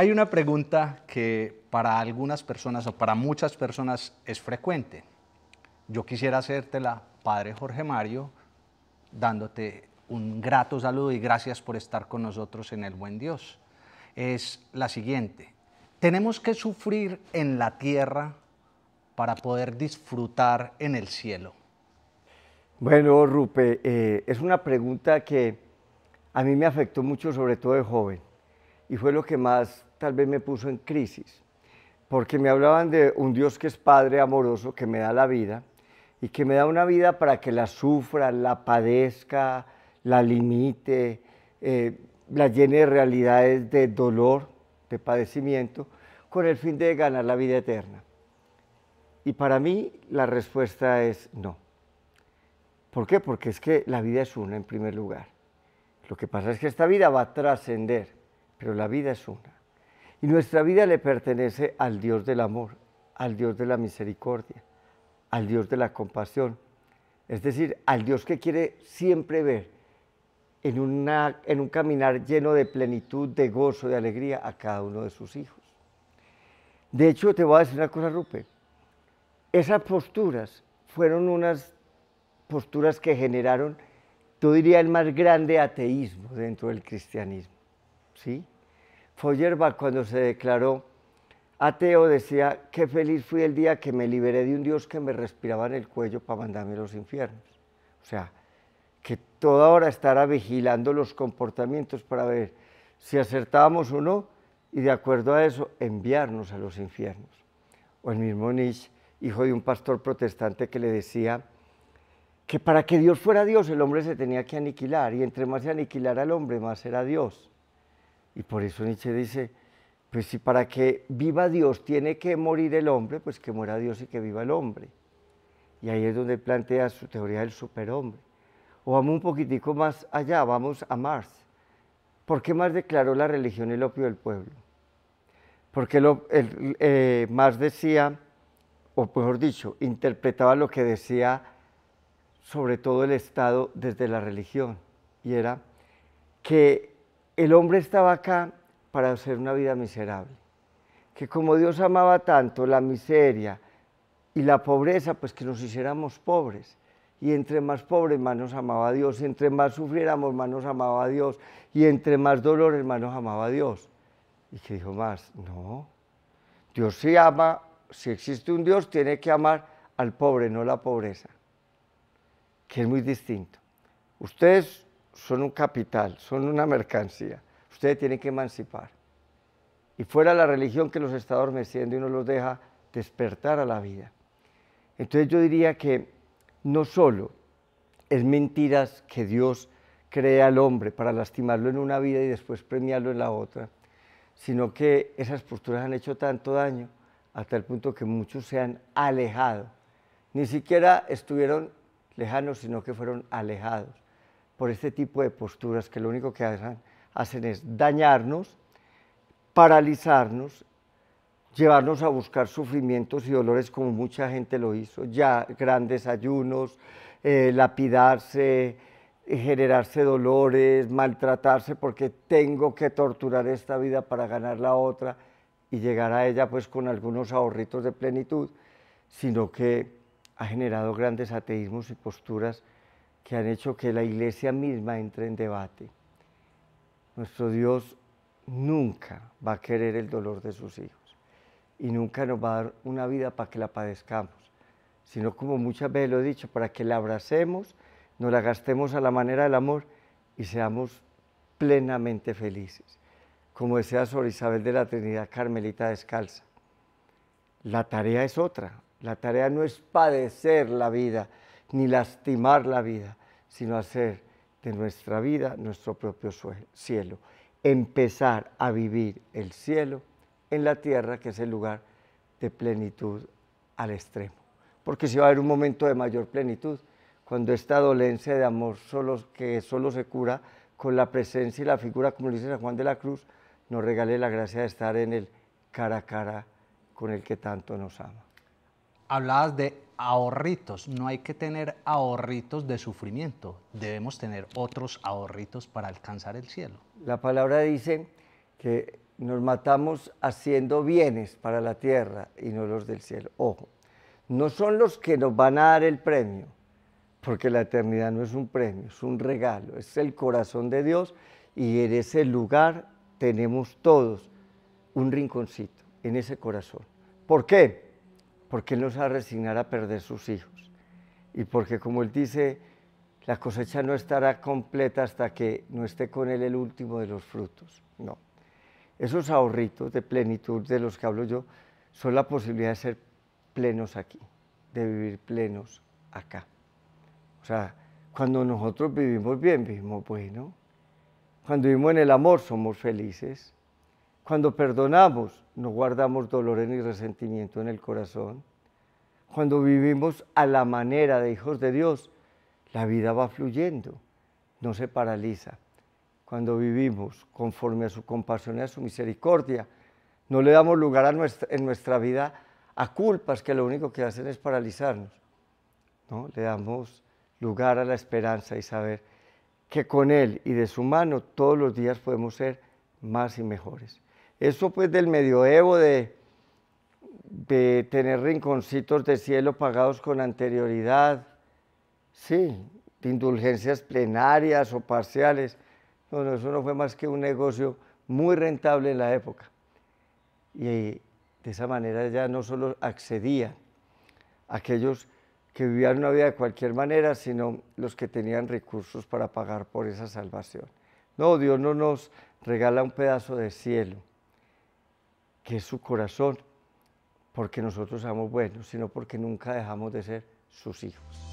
Hay una pregunta que para algunas personas o para muchas personas es frecuente. Yo quisiera hacértela, Padre Jorge Mario, dándote un grato saludo y gracias por estar con nosotros en el buen Dios. Es la siguiente. Tenemos que sufrir en la tierra para poder disfrutar en el cielo. Bueno, Rupe, eh, es una pregunta que a mí me afectó mucho, sobre todo de joven, y fue lo que más tal vez me puso en crisis, porque me hablaban de un Dios que es Padre amoroso, que me da la vida, y que me da una vida para que la sufra, la padezca, la limite, eh, la llene de realidades de dolor, de padecimiento, con el fin de ganar la vida eterna. Y para mí la respuesta es no. ¿Por qué? Porque es que la vida es una en primer lugar. Lo que pasa es que esta vida va a trascender, pero la vida es una. Y nuestra vida le pertenece al Dios del amor, al Dios de la misericordia, al Dios de la compasión. Es decir, al Dios que quiere siempre ver en, un caminar lleno de plenitud, de gozo, de alegría a cada uno de sus hijos. De hecho, te voy a decir una cosa, Rupe. Esas posturas fueron unas posturas que generaron, yo diría, el más grande ateísmo dentro del cristianismo. ¿Sí? Feuerbach cuando se declaró ateo decía, qué feliz fui el día que me liberé de un Dios que me respiraba en el cuello para mandarme a los infiernos. O sea, que toda hora estará vigilando los comportamientos para ver si acertábamos o no y de acuerdo a eso enviarnos a los infiernos. O el mismo Nietzsche, hijo de un pastor protestante que le decía que para que Dios fuera Dios el hombre se tenía que aniquilar y entre más se aniquilara el hombre más era Dios. Y por eso Nietzsche dice, pues si para que viva Dios tiene que morir el hombre, pues que muera Dios y que viva el hombre. Y ahí es donde plantea su teoría del superhombre. O vamos un poquitico más allá, vamos a Marx. ¿Por qué Marx declaró la religión el opio del pueblo? Porque lo, eh, Marx decía, o mejor dicho, interpretaba lo que decía sobre todo el Estado desde la religión, y era que el hombre estaba acá para hacer una vida miserable. Que como Dios amaba tanto la miseria y la pobreza, pues que nos hiciéramos pobres. Y entre más pobres, más nos amaba Dios. Y entre más sufriéramos, más nos amaba Dios. Y entre más dolores, más nos amaba Dios. Y que dijo más, no. Dios se ama, si existe un Dios, tiene que amar al pobre, no la pobreza. Que es muy distinto. Ustedes son un capital, son una mercancía. Ustedes tienen que emancipar. Y fuera la religión que los está adormeciendo y no los deja despertar a la vida. Entonces yo diría que no solo es mentiras que Dios crea al hombre para lastimarlo en una vida y después premiarlo en la otra, sino que esas posturas han hecho tanto daño hasta el punto que muchos se han alejado. Ni siquiera estuvieron lejanos, sino que fueron alejados por este tipo de posturas que lo único que hacen, es dañarnos, paralizarnos, llevarnos a buscar sufrimientos y dolores como mucha gente lo hizo, ya grandes ayunos, eh, lapidarse, eh, generarse dolores, maltratarse porque tengo que torturar esta vida para ganar la otra y llegar a ella pues con algunos ahorritos de plenitud, sino que ha generado grandes ateísmos y posturas que han hecho que la iglesia misma entre en debate. Nuestro Dios nunca va a querer el dolor de sus hijos y nunca nos va a dar una vida para que la padezcamos, sino como muchas veces lo he dicho, para que la abracemos, nos la gastemos a la manera del amor y seamos plenamente felices. Como decía Sor Isabel de la Trinidad Carmelita Descalza, la tarea es otra, la tarea no es padecer la vida, ni lastimar la vida, sino hacer de nuestra vida nuestro propio cielo. Empezar a vivir el cielo en la tierra, que es el lugar de plenitud al extremo. Porque si va a haber un momento de mayor plenitud, cuando esta dolencia de amor que solo se cura con la presencia y la figura, como dice San Juan de la Cruz, nos regale la gracia de estar en el cara a cara con el que tanto nos ama hablabas de ahorritos. No hay que tener ahorritos de sufrimiento. Debemos tener otros ahorritos para alcanzar el cielo. La palabra dice que nos matamos haciendo bienes para la tierra y no los del cielo. Ojo, no son los que nos van a dar el premio, porque la eternidad no es un premio, es un regalo, es el corazón de Dios y en ese lugar tenemos todos un rinconcito, en ese corazón. ¿Por qué? porque Él se va a resignar a perder sus hijos. Y porque, como Él dice, la cosecha no estará completa hasta que no esté con Él el último de los frutos. No. Esos ahorritos de plenitud de los que hablo yo son la posibilidad de ser plenos aquí, de vivir plenos acá. O sea, cuando nosotros vivimos bien, vivimos bueno. Cuando vivimos en el amor, somos felices. Cuando perdonamos, no guardamos dolores ni resentimiento en el corazón. Cuando vivimos a la manera de hijos de Dios, la vida va fluyendo, no se paraliza. Cuando vivimos conforme a su compasión y a su misericordia, no le damos lugar en nuestra vida a culpas que lo único que hacen es paralizarnos. ¿no? Le damos lugar a la esperanza y saber que con Él y de su mano todos los días podemos ser más y mejores. Eso pues del medioevo de, de tener rinconcitos de cielo pagados con anterioridad, sí, de indulgencias plenarias o parciales. No, eso no fue más que un negocio muy rentable en la época. Y de esa manera ya no solo accedían aquellos que vivían una vida de cualquier manera, sino los que tenían recursos para pagar por esa salvación. No, Dios no nos regala un pedazo de cielo, que es su corazón, porque nosotros somos buenos, sino porque nunca dejamos de ser sus hijos.